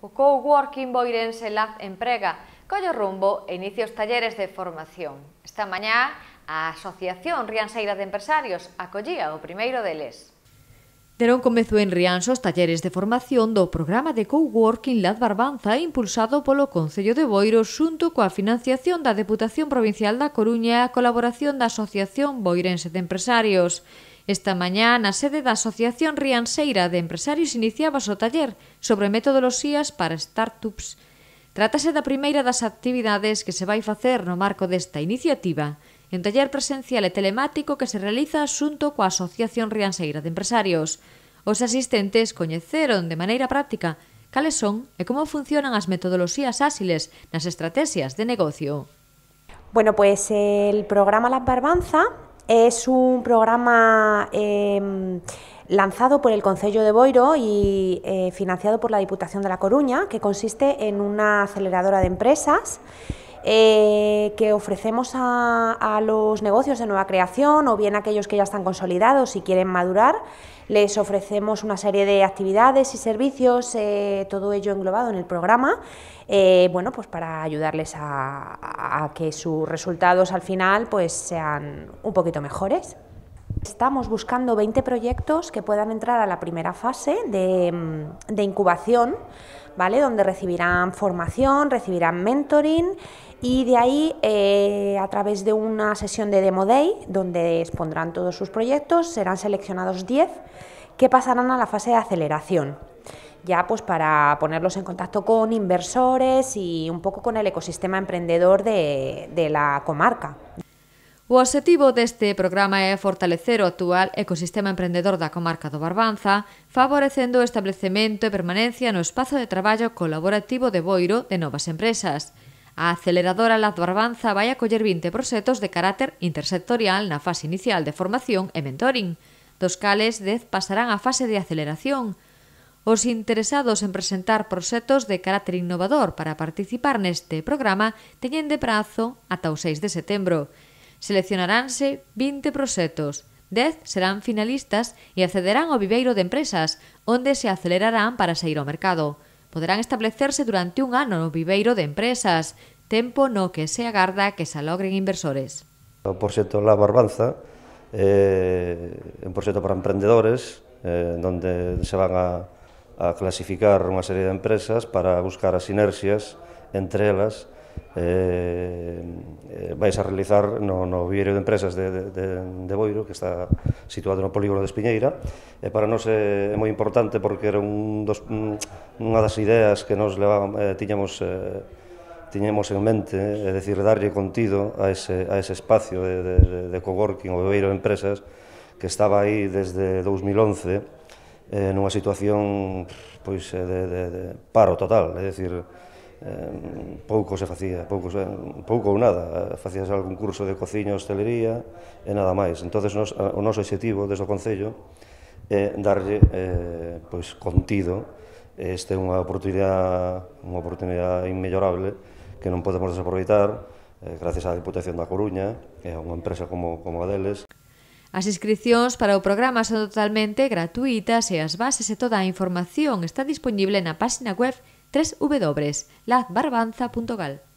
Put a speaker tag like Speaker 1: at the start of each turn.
Speaker 1: O coworking boirense Laz Emprega collo rumbo e inicia os talleres de formación. Esta mañá, a Asociación Rianseira de Empresarios acollía o primeiro deles. Deron comezo en Rianxo os talleres de formación do programa de Coworking Laz Barbanza impulsado polo Concello de Boiro xunto coa financiación da Deputación Provincial da Coruña e a colaboración da Asociación Boirense de Empresarios. Esta mañá, na sede da Asociación Rianseira de Empresarios iniciabas o taller sobre metodoloxías para startups. Trátase da primeira das actividades que se vai facer no marco desta iniciativa, e un taller presencial e telemático que se realiza xunto coa Asociación Rianseira de Empresarios. Os asistentes coñeceron de maneira práctica cales son e como funcionan as metodoloxías áxiles nas estrategias de negocio.
Speaker 2: Bueno, pues el programa Las Barbanza Es un programa em, lanzado por el Concello de Boiro y eh, financiado por la Diputación de La Coruña, que consiste en una aceleradora de empresas eh, que ofrecemos a, los negocios de nueva creación o bien aquellos que ya están consolidados y quieren madurar. Les ofrecemos una serie de actividades y servicios, eh, todo ello englobado en el programa, eh, bueno, pues para ayudarles a, que sus resultados al final pues sean un poquito mejores. Estamos buscando 20 proyectos que puedan entrar a la primera fase de, mm, incubación, ¿vale? donde recibirán formación, recibirán mentoring y de ahí, eh, a través de una sesión de Demo Day, donde expondrán todos sus proyectos, serán seleccionados 10 que pasarán a la fase de aceleración, ya pues para ponerlos en contacto con inversores y un poco con el ecosistema emprendedor de, la comarca. objetivo de este programa
Speaker 1: es fortalecer o actual ecosistema emprendedor de la comarca do Barbanza, favoreciendo o establecimiento y e permanencia no espacio de trabajo colaborativo de Boiro de nuevas empresas, A aceleradora Laz Barbanza vai acoller 20 proxectos de carácter intersectorial na fase inicial de formación e mentoring, dos cales 10 pasarán á fase de aceleración. Os interesados en presentar proxectos de carácter innovador para participar neste programa teñen de prazo ata o 6 de setembro. Seleccionaránse 20 proxectos, 10 serán finalistas e accederán ao viveiro de empresas, onde se acelerarán para sair ao mercado poderán establecerse durante un ano no viveiro de empresas, tempo no que se agarda que se logren inversores.
Speaker 3: O proxecto La Barbanza é eh, un proxecto para emprendedores eh, onde se van a, a clasificar unha serie de empresas para buscar as sinerxias entre elas Eh, eh, vais a realizar no, no viveiro de empresas de, de, de Boiro, que está situado no polígono de Espiñeira, e para nós é, é moi importante porque era un dos, unha das ideas que nos levaban, eh, tiñamos eh, tiñemos en mente, eh, é dicir, darlle contido a ese, a ese espacio de, de, de coworking ou bebeiro de empresas que estaba aí desde 2011 eh, nunha situación pois, eh, de, de, de paro total, é dicir, eh, pouco se facía, pouco, se, pouco ou nada, facías algún curso de cociña, hostelería e nada máis. Entonces o noso objetivo desde o Concello é darlle eh, pois, contido este é unha oportunidade, unha oportunidade inmellorable que non podemos desaproveitar eh, gracias á Diputación da Coruña e a unha empresa como, como a deles.
Speaker 1: As inscripcións para o programa son totalmente gratuitas e as bases e toda a información está disponible na páxina web www.lazbarbanza.gal